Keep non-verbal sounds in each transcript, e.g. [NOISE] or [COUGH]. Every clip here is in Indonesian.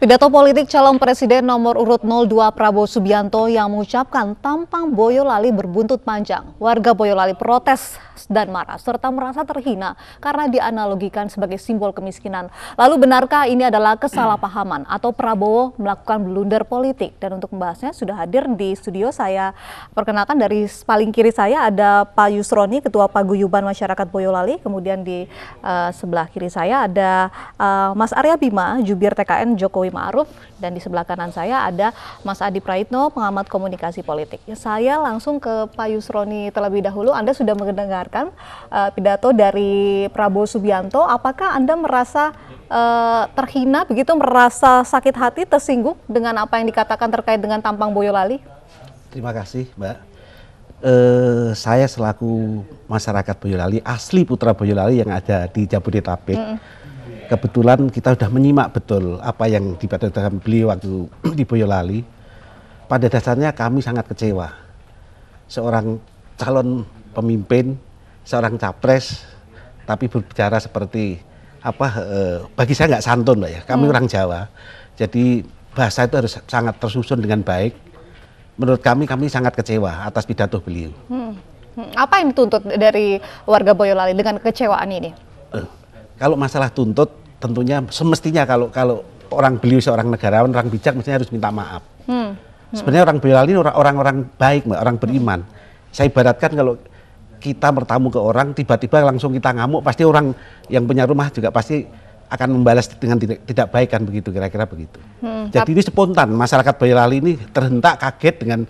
Pidato politik calon presiden nomor urut 02 Prabowo Subianto yang mengucapkan tampang Boyolali berbuntut panjang. Warga Boyolali protes dan marah serta merasa terhina karena dianalogikan sebagai simbol kemiskinan. Lalu benarkah ini adalah kesalahpahaman atau Prabowo melakukan blunder politik? Dan untuk membahasnya sudah hadir di studio saya perkenalkan dari paling kiri saya ada Pak Yusroni Ketua Paguyuban Masyarakat Boyolali. Kemudian di uh, sebelah kiri saya ada uh, Mas Arya Bima, jubir TKN Jokowi Jokowi Ma'ruf dan di sebelah kanan saya ada Mas Adi Praitno, pengamat komunikasi politik. Saya langsung ke Pak Yusroni terlebih dahulu. Anda sudah mendengarkan uh, pidato dari Prabowo Subianto. Apakah Anda merasa uh, terhina begitu, merasa sakit hati, tersinggung dengan apa yang dikatakan terkait dengan tampang Boyolali? Terima kasih, Mbak Uh, saya selaku masyarakat Boyolali asli putra Boyolali yang ada di Jabodetabek mm -mm kebetulan kita sudah menyimak betul apa yang dalam beliau waktu [CLEARS THROAT] di Boyolali. Pada dasarnya kami sangat kecewa. Seorang calon pemimpin, seorang capres, tapi berbicara seperti apa? Eh, bagi saya nggak santun, mbak ya. Kami hmm. orang Jawa, jadi bahasa itu harus sangat tersusun dengan baik. Menurut kami, kami sangat kecewa atas pidato beliau. Hmm. hmm. Apa yang dituntut dari warga Boyolali dengan kecewaan ini? Eh, kalau masalah tuntut, tentunya semestinya kalau kalau orang beliau seorang negarawan, orang bijak mestinya harus minta maaf. Hmm. Hmm. Sebenarnya orang beliau ini orang-orang baik, mbak, orang beriman. Saya ibaratkan kalau kita bertamu ke orang, tiba-tiba langsung kita ngamuk, pasti orang yang punya rumah juga pasti akan membalas dengan tidak, tidak baik kan begitu kira-kira begitu. Hmm, Jadi ini spontan masyarakat Boyolali ini terhentak kaget dengan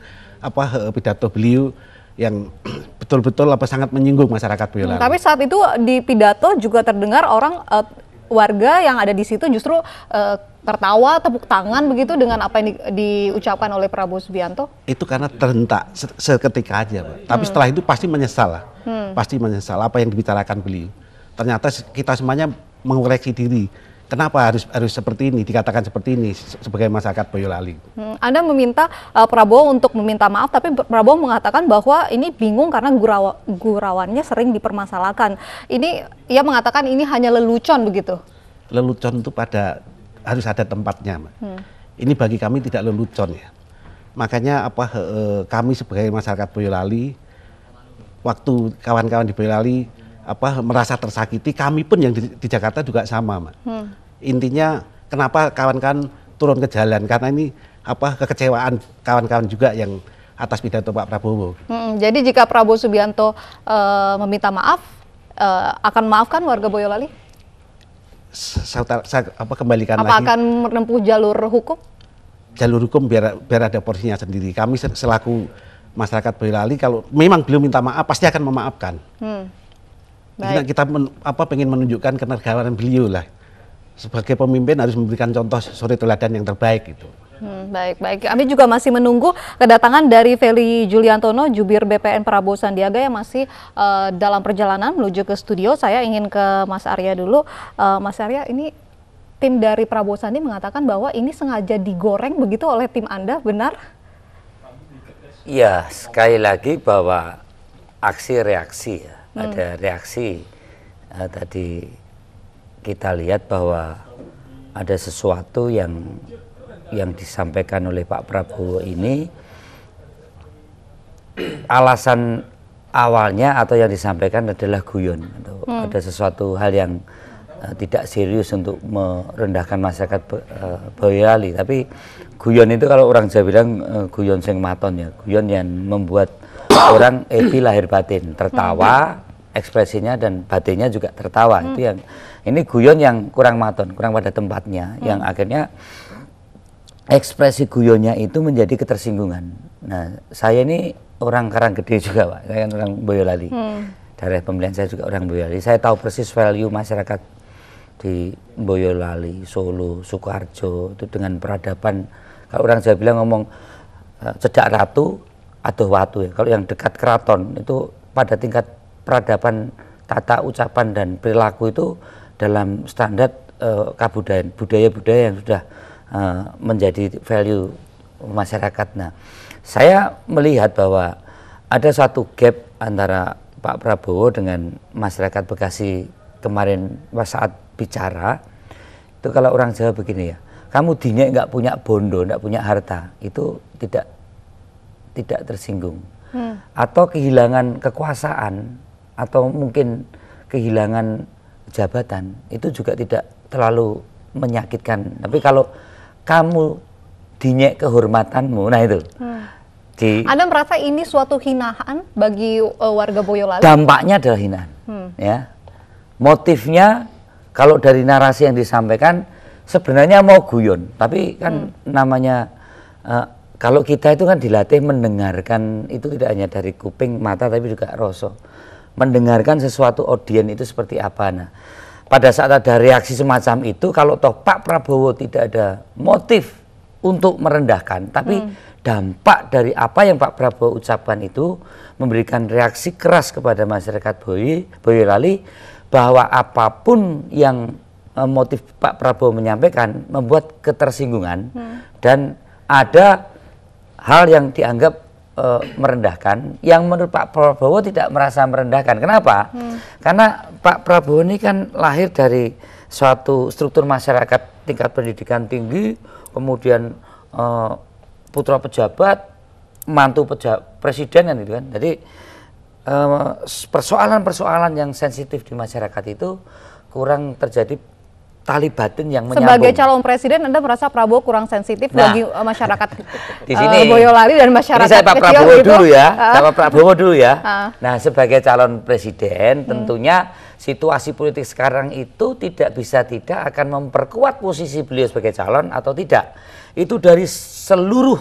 apa pidato beliau yang [CLEARS THROAT] betul-betul apa sangat menyinggung masyarakat hmm, Boyolali. Hmm, tapi saat itu di pidato juga terdengar orang uh, warga yang ada di situ justru uh, tertawa tepuk tangan begitu dengan apa yang di, diucapkan oleh Prabowo Subianto? Itu karena terhentak se seketika aja, Pak. Tapi hmm. setelah itu pasti menyesal lah. Hmm. Pasti menyesal apa yang dibicarakan beliau. Ternyata kita semuanya mengoreksi diri kenapa harus harus seperti ini dikatakan seperti ini sebagai masyarakat Boyolali. Hmm, Anda meminta uh, Prabowo untuk meminta maaf, tapi Prabowo mengatakan bahwa ini bingung karena gurawa, gurawannya sering dipermasalahkan. Ini ia mengatakan ini hanya lelucon begitu. Lelucon itu pada harus ada tempatnya. Hmm. Ini bagi kami tidak lelucon ya. Makanya apa eh, kami sebagai masyarakat Boyolali, waktu kawan-kawan di Boyolali apa merasa tersakiti kami pun yang di, di Jakarta juga sama hmm. intinya kenapa kawan-kawan turun ke jalan karena ini apa kekecewaan kawan-kawan juga yang atas pidato Pak Prabowo. Hmm, jadi jika Prabowo Subianto uh, meminta maaf, uh, akan maafkan warga Boyolali? Saya, saya apa kembalikan apa lagi. Apa akan menempuh jalur hukum? Jalur hukum biar biar ada porsinya sendiri. Kami selaku masyarakat Boyolali kalau memang belum minta maaf pasti akan memaafkan. Hmm. Baik. Kita, kita men, apa pengen menunjukkan kenegarawanan beliau lah. Sebagai pemimpin harus memberikan contoh suri teladan yang terbaik gitu. Hmm, baik, baik. Kami juga masih menunggu kedatangan dari Feli Juliantono, jubir BPN Prabowo Sandiaga yang masih uh, dalam perjalanan menuju ke studio. Saya ingin ke Mas Arya dulu. Uh, Mas Arya, ini tim dari Prabowo Sandi mengatakan bahwa ini sengaja digoreng begitu oleh tim Anda, benar? Ya, sekali lagi bahwa aksi reaksi ya hmm. ada reaksi uh, tadi kita lihat bahwa ada sesuatu yang yang disampaikan oleh Pak Prabowo ini alasan awalnya atau yang disampaikan adalah guyon atau hmm. ada sesuatu hal yang uh, tidak serius untuk merendahkan masyarakat uh, Boyolali tapi guyon itu kalau orang Jawa bilang uh, guyon sing maton ya guyon yang membuat orang Evi lahir batin, tertawa, hmm. ekspresinya dan batinnya juga tertawa. Itu hmm. yang ini guyon yang kurang maton, kurang pada tempatnya, hmm. yang akhirnya ekspresi guyonnya itu menjadi ketersinggungan. Nah, saya ini orang karang gede juga, Pak. Saya kan orang Boyolali. Hmm. pembelian pembelian saya juga orang Boyolali. Saya tahu persis value masyarakat di Boyolali, Solo, Sukoharjo itu dengan peradaban. Kalau orang saya bilang ngomong eh, cedak ratu, atau watu ya. Kalau yang dekat keraton itu pada tingkat peradaban tata ucapan dan perilaku itu dalam standar uh, eh, kabudayaan budaya-budaya yang sudah uh, menjadi value masyarakat. Nah, saya melihat bahwa ada satu gap antara Pak Prabowo dengan masyarakat Bekasi kemarin saat bicara itu kalau orang Jawa begini ya kamu dinya nggak punya bondo nggak punya harta itu tidak tidak tersinggung hmm. atau kehilangan kekuasaan atau mungkin kehilangan jabatan itu juga tidak terlalu menyakitkan tapi kalau kamu dinyek kehormatanmu nah itu hmm. Di, Anda merasa ini suatu hinaan bagi uh, warga Boyolali? Dampaknya adalah hinaan, hmm. ya. Motifnya kalau dari narasi yang disampaikan sebenarnya mau guyon, tapi kan hmm. namanya e, kalau kita itu kan dilatih mendengarkan itu tidak hanya dari kuping, mata tapi juga rasa. Mendengarkan sesuatu audien itu seperti apa nah. Pada saat ada reaksi semacam itu kalau toh Pak Prabowo tidak ada motif untuk merendahkan, tapi hmm. dampak dari apa yang Pak Prabowo ucapkan itu memberikan reaksi keras kepada masyarakat Boy Boyolali bahwa apapun yang eh, motif Pak Prabowo menyampaikan membuat ketersinggungan hmm. dan ada hal yang dianggap uh, merendahkan yang menurut Pak Prabowo tidak merasa merendahkan. Kenapa? Hmm. Karena Pak Prabowo ini kan lahir dari suatu struktur masyarakat tingkat pendidikan tinggi, kemudian uh, putra pejabat, mantu pejabat, presiden kan gitu kan. Jadi eh, persoalan-persoalan uh, yang sensitif di masyarakat itu kurang terjadi tali batin yang menyambung. Sebagai calon presiden Anda merasa Prabowo kurang sensitif nah, bagi eh, masyarakat [LAUGHS] di eh, sini, uh, Boyolali dan masyarakat ini saya Pak kecil Prabowo itu. dulu ya. Uh, saya Pak Prabowo dulu ya. Uh, nah, sebagai calon presiden hmm. tentunya hmm. situasi politik sekarang itu tidak bisa tidak akan memperkuat posisi beliau sebagai calon atau tidak. Itu dari seluruh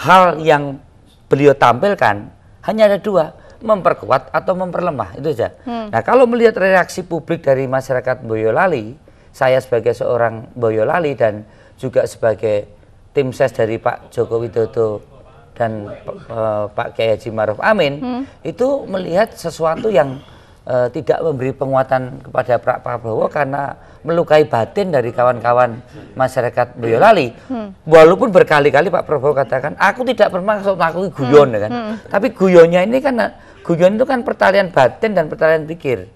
hal yang beliau tampilkan hanya ada dua memperkuat atau memperlemah itu saja. Hmm. Nah kalau melihat reaksi publik dari masyarakat Boyolali saya sebagai seorang Boyolali dan juga sebagai tim ses dari Pak Joko Widodo dan uh, Pak Kiai Haji Maruf Amin hmm. itu melihat sesuatu yang uh, tidak memberi penguatan kepada Pak Prabowo karena melukai batin dari kawan-kawan masyarakat Boyolali. Hmm. Walaupun berkali-kali Pak Prabowo katakan aku tidak bermaksud mengakui guyon hmm. kan. Hmm. Tapi guyonnya ini kan guyon itu kan pertalian batin dan pertalian pikir.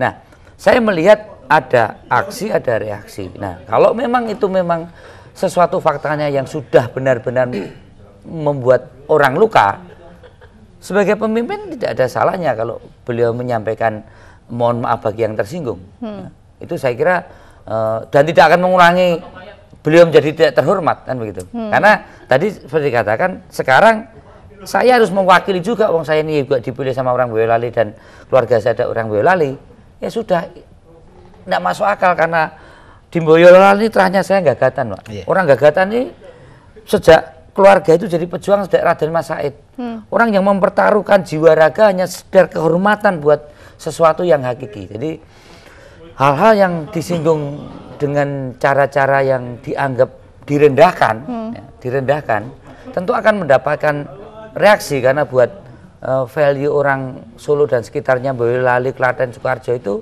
Nah, saya melihat ada aksi ada reaksi. Nah, kalau memang itu memang sesuatu faktanya yang sudah benar-benar membuat orang luka, sebagai pemimpin tidak ada salahnya kalau beliau menyampaikan mohon maaf bagi yang tersinggung. Hmm. Nah, itu saya kira uh, dan tidak akan mengurangi beliau menjadi tidak terhormat kan begitu. Hmm. Karena tadi seperti dikatakan sekarang saya harus mewakili juga wong saya ini juga dipilih sama orang Boyolali dan keluarga saya ada orang Boyolali. Ya sudah tidak masuk akal karena di Boyolali terahnya saya gagatan, Pak. Yeah. Orang gagatan ini sejak keluarga itu jadi pejuang sejak Raden Mas Said. Hmm. Orang yang mempertaruhkan jiwa raga hanya sekedar kehormatan buat sesuatu yang hakiki. Jadi hal-hal yang disinggung dengan cara-cara yang dianggap direndahkan, hmm. ya, direndahkan, tentu akan mendapatkan reaksi karena buat uh, value orang Solo dan sekitarnya Boyolali, Klaten, Sukarjo itu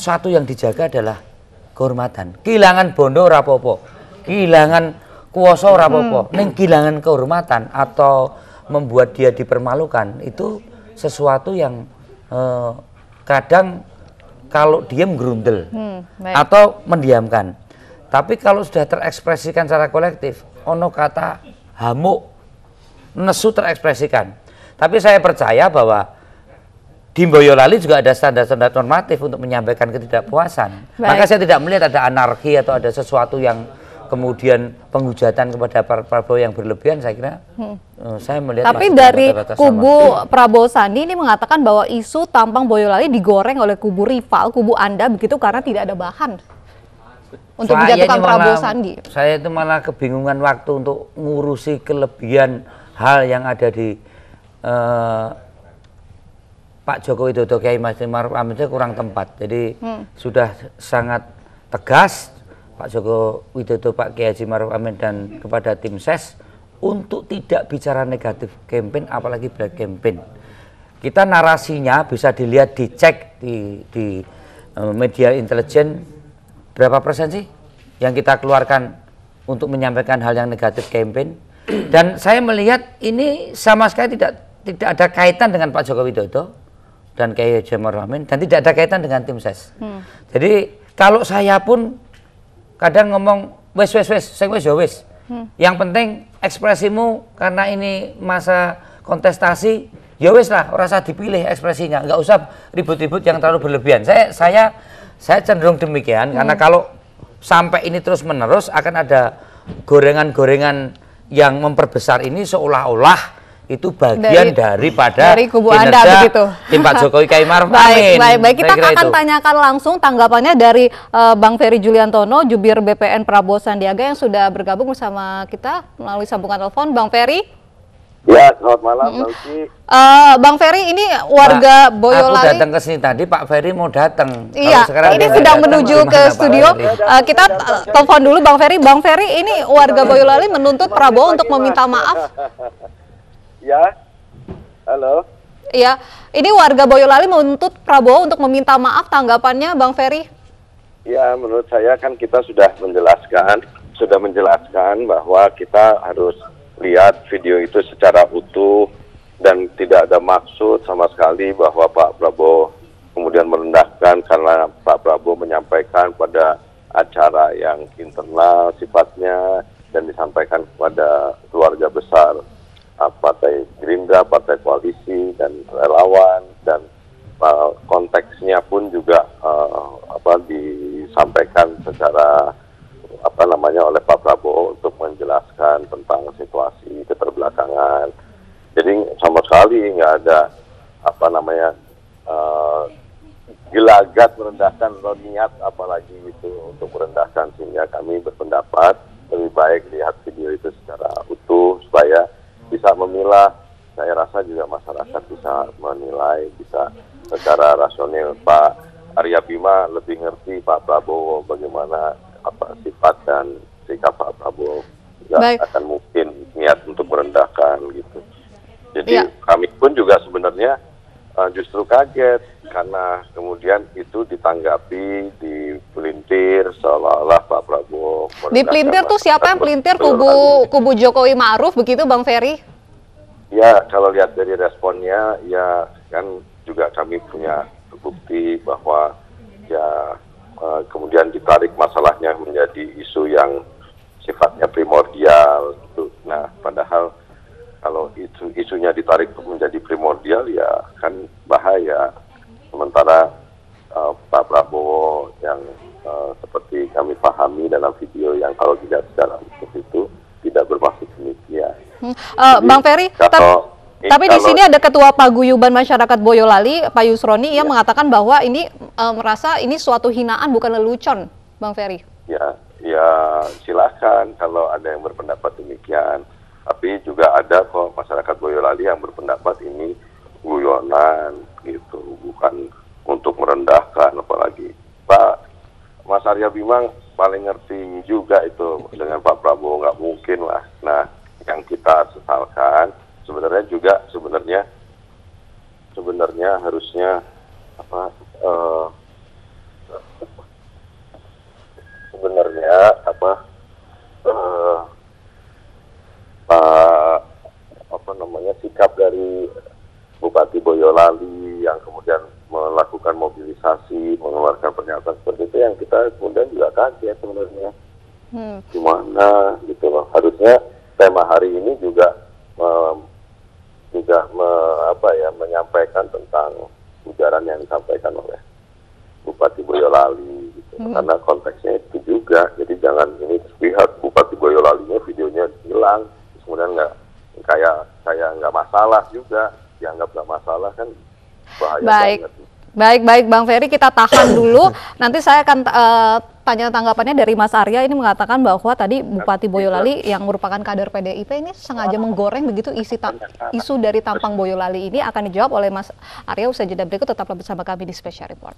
satu yang dijaga adalah kehormatan. Kehilangan bondo rapopo, kehilangan kuoso rapopo, hmm. neng kehilangan kehormatan atau membuat dia dipermalukan itu sesuatu yang eh, kadang kalau diam gerundel hmm, atau mendiamkan. Tapi kalau sudah terekspresikan secara kolektif, ono kata hamuk, nesu terekspresikan. Tapi saya percaya bahwa di Boyolali juga ada standar-standar normatif untuk menyampaikan ketidakpuasan. Baik. Maka saya tidak melihat ada anarki atau ada sesuatu yang kemudian penghujatan kepada Pak Prabowo yang berlebihan saya kira hmm. Eh, saya melihat tapi dari kubu sama. Prabowo Sandi ini mengatakan bahwa isu tampang Boyolali digoreng oleh kubu rival kubu Anda begitu karena tidak ada bahan untuk saya menjatuhkan malah, Prabowo Sandi saya itu malah kebingungan waktu untuk ngurusi kelebihan hal yang ada di uh, Pak Joko Widodo Kiai Mas Maruf Amin kurang tempat. Jadi hmm. sudah sangat tegas Pak Joko Widodo Pak Kiai Haji Maruf Amin dan kepada tim ses e untuk tidak bicara negatif campaign apalagi black campaign. Kita narasinya bisa dilihat dicek di di e, media intelijen berapa persen sih yang kita keluarkan untuk menyampaikan hal yang negatif campaign dan saya melihat ini sama sekali tidak tidak ada kaitan dengan Pak Joko Widodo dan Kiai Haji Marwamin dan tidak ada kaitan dengan tim ses. E hmm. Jadi kalau saya pun kadang ngomong wes wes wes, saya wes ya wes. Hmm. Yang penting ekspresimu karena ini masa kontestasi, ya wes lah, rasa dipilih ekspresinya, nggak usah ribut-ribut yang terlalu berlebihan. Saya saya saya cenderung demikian hmm. karena kalau sampai ini terus menerus akan ada gorengan-gorengan yang memperbesar ini seolah-olah itu bagian dari, daripada dari kubu Anda begitu. Tim Pak Jokowi Kiai Maruf [LAUGHS] baik, Amin. Baik, baik. Kita akan itu. tanyakan langsung tanggapannya dari uh, Bang Ferry Juliantono, jubir BPN Prabowo Sandiaga yang sudah bergabung bersama kita melalui sambungan telepon. Bang Ferry. Ya, selamat malam, mm -hmm. Bang uh, eh, Bang Ferry, ini warga Pak, Boyolali. Aku datang ke sini tadi, Pak Ferry mau datang. Iya, sekarang ini sedang datang, menuju ke studio. Uh, kita telepon dulu Bang Ferry. Bang Ferry, ini warga Boyolali menuntut Prabowo untuk meminta maaf. [LAUGHS] Ya. Halo. Iya, ini warga Boyolali menuntut Prabowo untuk meminta maaf tanggapannya Bang Ferry. Ya, menurut saya kan kita sudah menjelaskan, sudah menjelaskan bahwa kita harus lihat video itu secara utuh dan tidak ada maksud sama sekali bahwa Pak Prabowo kemudian merendahkan karena Pak Prabowo menyampaikan pada acara yang internal sifatnya dan disampaikan kepada keluarga besar dan relawan dan uh, konteksnya pun juga uh, apa disampaikan secara apa namanya oleh Pak Prabowo untuk menjelaskan tentang situasi keterbelakangan. Jadi sama sekali nggak ada apa namanya uh, gelagat merendahkan atau niat apalagi itu untuk merendahkan sehingga kami berpendapat lebih baik lihat video itu secara utuh supaya bisa memilah saya rasa juga masyarakat bisa menilai bisa secara rasional Pak Arya Bima lebih ngerti Pak Prabowo bagaimana apa sifat dan sikap Pak Prabowo nggak akan mungkin niat untuk merendahkan gitu. Jadi ya. kami pun juga sebenarnya uh, justru kaget karena kemudian itu ditanggapi di pelintir seolah-olah Pak Prabowo di pelintir tuh siapa yang pelintir kubu kubu Jokowi Ma'ruf begitu Bang Ferry? Ya, kalau lihat dari responnya, ya kan juga kami punya bukti bahwa ya eh, kemudian ditarik masalahnya menjadi isu yang sifatnya primordial gitu. Nah, padahal kalau itu isunya ditarik menjadi primordial ya kan bahaya. Sementara uh, Pak Prabowo yang uh, seperti kami pahami dalam video yang kalau tidak dalam itu tidak bermaksud demikian. Uh, Jadi, Bang Ferry, kalau, eh, tapi kalau, di sini ada Ketua Paguyuban Masyarakat Boyolali, Pak Yusroni, yang mengatakan bahwa ini uh, merasa ini suatu hinaan bukan lelucon, Bang Ferry. Ya, ya silakan kalau ada yang berpendapat demikian. Tapi juga ada kok masyarakat Boyolali yang berpendapat ini guyonan gitu, bukan untuk merendahkan apalagi Mas Arya Bimang paling ngerti juga itu dengan Pak Prabowo nggak mungkin lah. Nah, yang kita sesalkan sebenarnya juga sebenarnya sebenarnya harusnya apa uh, sebenarnya apa uh, uh, apa namanya sikap dari Bupati Boyolali yang kemudian melakukan mobilisasi, mengeluarkan pernyataan seperti itu yang kita kemudian juga kaget sebenarnya. Hmm. Gimana gitu loh. Harusnya tema hari ini juga um, juga me, apa ya menyampaikan tentang ujaran yang disampaikan oleh Bupati Boyolali gitu. Hmm. Karena konteksnya itu juga. Jadi jangan ini lihat Bupati Boyolalinya videonya hilang, kemudian nggak kayak kayak nggak masalah juga dianggap nggak masalah kan bahaya baik. banget. Baik, baik Bang Ferry kita tahan [COUGHS] dulu. Nanti saya akan uh, tanya tanggapannya dari Mas Arya ini mengatakan bahwa tadi Bupati iya. Boyolali yang merupakan kader PDIP ini sengaja iya. menggoreng begitu isi iya, isu dari Tampang Boyolali ini akan dijawab oleh Mas Arya usai jeda berikut tetaplah bersama kami di Special Report.